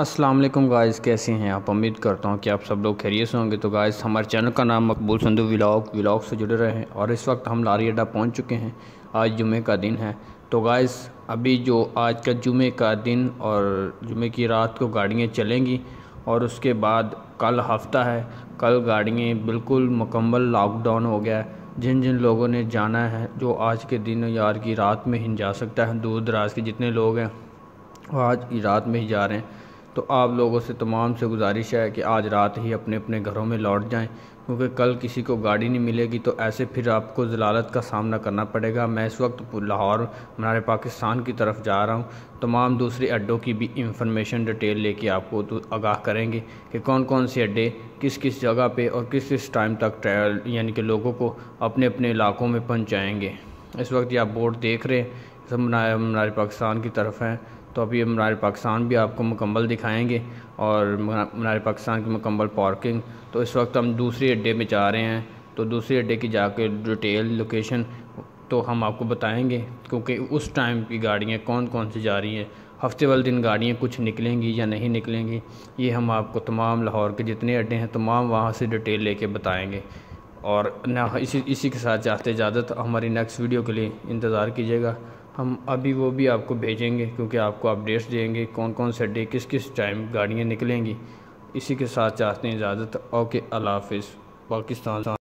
अस्सलाम वालेकुम गाइस कैसे हैं आप उम्मीद करता हूँ कि आप सब लोग खैरियत से होंगे तो गाइस हमारे चैनल का नाम मकबूल संधु व्लाग व्लाग से जुड़े रहे हैं और इस वक्त हम लारी अड्डा पहुँच चुके हैं आज जुमे का दिन है तो गाइस अभी जो आज का जुमे का दिन और जुमे की रात को गाड़ियाँ चलेंगी और उसके बाद कल हफ्ता है कल गाड़ियाँ बिल्कुल मुकम्मल लॉकडाउन हो गया जिन जिन लोगों ने जाना है जो आज के दिन यार की रात में ही जा सकता है दूर दराज के जितने लोग हैं वो आज की रात में ही जा रहे हैं तो आप लोगों से तमाम से गुजारिश है कि आज रात ही अपने अपने घरों में लौट जाएं क्योंकि कल किसी को गाड़ी नहीं मिलेगी तो ऐसे फिर आपको जलालत का सामना करना पड़ेगा मैं इस वक्त लाहौर मनार पाकिस्तान की तरफ जा रहा हूँ तमाम दूसरे अड्डों की भी इंफॉर्मेशन डिटेल लेके आपको तो आगाह करेंगे कि कौन कौन से अड्डे किस किस जगह पर और किस किस टाइम तक ट्रैवल यानी कि लोगों को अपने अपने इलाकों में पहुँचाएँगे इस वक्त ये आप बोर्ड देख रहे हैं सब मनार पाकिस्तान की तरफ हैं तो अभी मनार पाकिस्तान भी आपको मुकम्मल दिखाएंगे और मनार पाकिस्तान की मुकम्मल पार्किंग तो इस वक्त हम दूसरे अड्डे में जा रहे हैं तो दूसरे अड्डे की जाकर डिटेल लोकेशन तो हम आपको बताएंगे क्योंकि उस टाइम की गाड़ियाँ कौन कौन सी जा रही हैं हफ्ते वाले दिन गाड़ियाँ कुछ निकलेंगी या नहीं निकलेंगी ये हम आपको तमाम लाहौर के जितने अड्डे हैं तमाम वहाँ से डिटेल लेके बताएंगे और ना इसी इसी के साथ जाते इजाज़त हमारी नेक्स्ट वीडियो के लिए इंतज़ार कीजिएगा हम अभी वो भी आपको भेजेंगे क्योंकि आपको अपडेट्स देंगे कौन कौन से डे किस किस टाइम गाड़ियाँ निकलेंगी इसी के साथ चाहते हैं इजाज़त ओके अल्लाह हाफिज़ पाकिस्तान